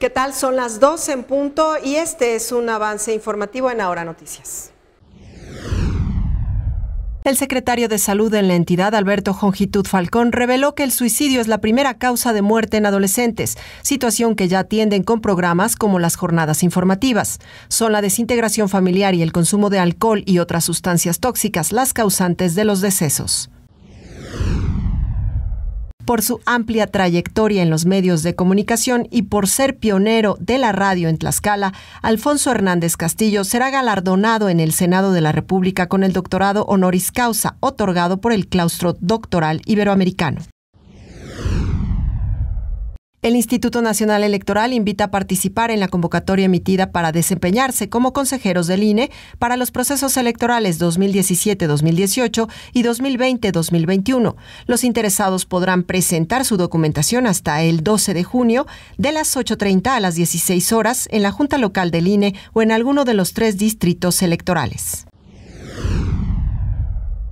¿Qué tal? Son las 12 en punto y este es un avance informativo en Ahora Noticias. El secretario de Salud en la entidad, Alberto Jongitud Falcón, reveló que el suicidio es la primera causa de muerte en adolescentes, situación que ya atienden con programas como las jornadas informativas. Son la desintegración familiar y el consumo de alcohol y otras sustancias tóxicas las causantes de los decesos por su amplia trayectoria en los medios de comunicación y por ser pionero de la radio en Tlaxcala, Alfonso Hernández Castillo será galardonado en el Senado de la República con el doctorado honoris causa otorgado por el claustro doctoral iberoamericano. El Instituto Nacional Electoral invita a participar en la convocatoria emitida para desempeñarse como consejeros del INE para los procesos electorales 2017-2018 y 2020-2021. Los interesados podrán presentar su documentación hasta el 12 de junio de las 8.30 a las 16 horas en la Junta Local del INE o en alguno de los tres distritos electorales.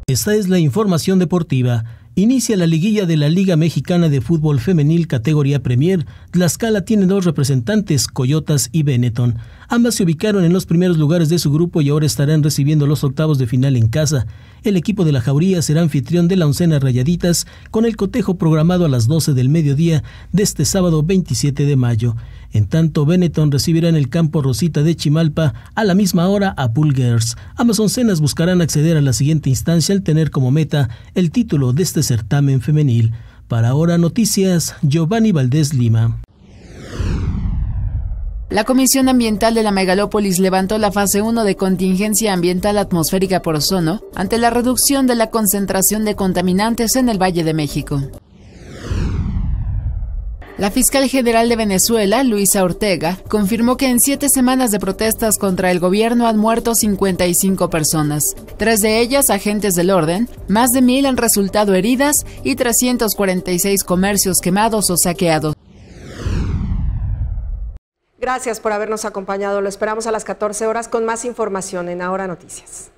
Esta es la información deportiva. Inicia la liguilla de la Liga Mexicana de Fútbol Femenil categoría Premier. Tlaxcala tiene dos representantes, Coyotas y Benetton. Ambas se ubicaron en los primeros lugares de su grupo y ahora estarán recibiendo los octavos de final en casa. El equipo de la Jauría será anfitrión de la oncena Rayaditas con el cotejo programado a las 12 del mediodía de este sábado 27 de mayo. En tanto, Benetton recibirá en el campo Rosita de Chimalpa a la misma hora a Pulgers. Amazon Cenas buscarán acceder a la siguiente instancia al tener como meta el título de este certamen femenil. Para ahora noticias, Giovanni Valdés Lima. La Comisión Ambiental de la Megalópolis levantó la fase 1 de contingencia ambiental atmosférica por ozono ante la reducción de la concentración de contaminantes en el Valle de México. La fiscal general de Venezuela, Luisa Ortega, confirmó que en siete semanas de protestas contra el gobierno han muerto 55 personas, tres de ellas agentes del orden, más de mil han resultado heridas y 346 comercios quemados o saqueados. Gracias por habernos acompañado. Lo esperamos a las 14 horas con más información en Ahora Noticias.